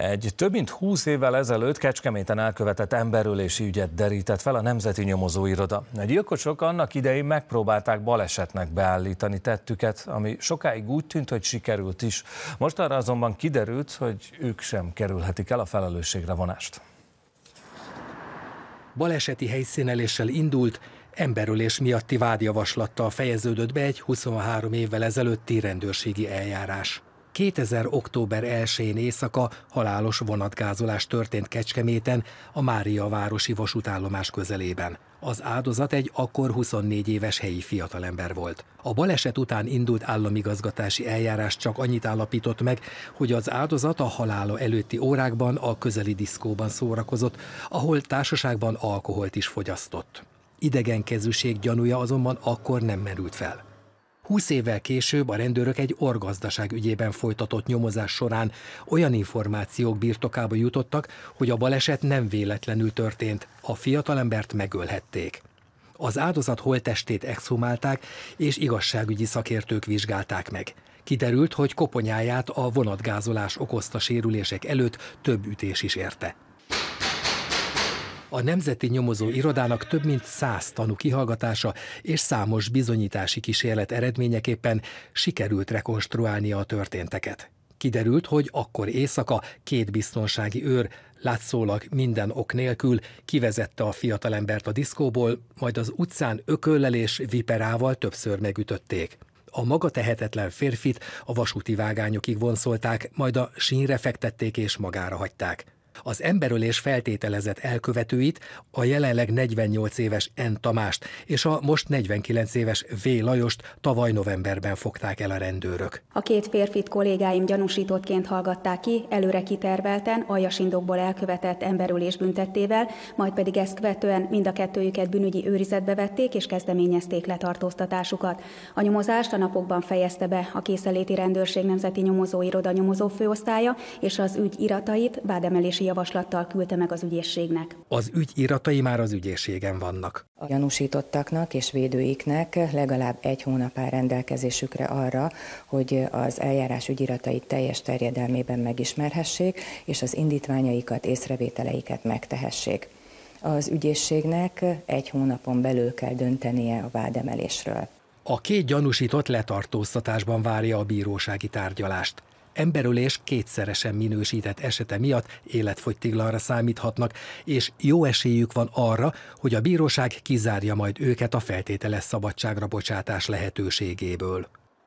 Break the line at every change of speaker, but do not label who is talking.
Egy több mint 20 évvel ezelőtt Kecskeméten elkövetett emberölési ügyet derített fel a Nemzeti Nyomozóiroda. A gyilkosok annak idején megpróbálták balesetnek beállítani tettüket, ami sokáig úgy tűnt, hogy sikerült is. Most arra azonban kiderült, hogy ők sem kerülhetik el a felelősségre vonást.
Baleseti helyszíneléssel indult, emberölés miatti vádjavaslattal fejeződött be egy 23 évvel ezelőtti rendőrségi eljárás. 2000. október 1-én éjszaka halálos vonatgázolás történt Kecskeméten, a Mária városi vasútállomás közelében. Az áldozat egy akkor 24 éves helyi fiatalember volt. A baleset után indult államigazgatási eljárás csak annyit állapított meg, hogy az áldozat a halála előtti órákban a közeli diszkóban szórakozott, ahol társaságban alkoholt is fogyasztott. Idegenkezűség gyanúja azonban akkor nem merült fel. 20 évvel később a rendőrök egy orgazdaság ügyében folytatott nyomozás során olyan információk birtokába jutottak, hogy a baleset nem véletlenül történt, a fiatalembert megölhették. Az áldozat holttestét exhumálták, és igazságügyi szakértők vizsgálták meg. Kiderült, hogy koponyáját a vonatgázolás okozta sérülések előtt több ütés is érte. A Nemzeti Nyomozó Irodának több mint száz tanú kihallgatása és számos bizonyítási kísérlet eredményeképpen sikerült rekonstruálnia a történteket. Kiderült, hogy akkor éjszaka két biztonsági őr látszólag minden ok nélkül kivezette a fiatalembert a diszkóból, majd az utcán ököllel és viperával többször megütötték. A maga tehetetlen férfit a vasúti vágányokig vonszolták, majd a sínre fektették és magára hagyták az emberölés feltételezett elkövetőit, a jelenleg 48 éves N. Tamást és a most 49 éves V. Lajost tavaly novemberben fogták el a rendőrök.
A két férfit kollégáim gyanúsítottként hallgatták ki, előre kitervelten, aljas indokból elkövetett emberölés büntettével, majd pedig ezt követően mind a kettőjüket bűnügyi őrizetbe vették és kezdeményezték letartóztatásukat. A nyomozást a napokban fejezte be a Készeléti Rendőrség Nemzeti Nyomozóiroda nyomozó főosztálya, és az ügy iratait vádemelési javaslattal küldte meg az ügyészségnek.
Az ügy iratai már az ügyészségen vannak. A gyanúsítottaknak és védőiknek legalább egy hónap áll rendelkezésükre arra, hogy az eljárás ügyiratait teljes terjedelmében megismerhessék, és az indítványaikat, észrevételeiket megtehessék. Az ügyészségnek egy hónapon belül kell döntenie a vádemelésről.
A két gyanúsított letartóztatásban várja a bírósági tárgyalást emberölés kétszeresen minősített esete miatt életfogytiglanra számíthatnak, és jó esélyük van arra, hogy a bíróság kizárja majd őket a feltételes szabadságra bocsátás lehetőségéből.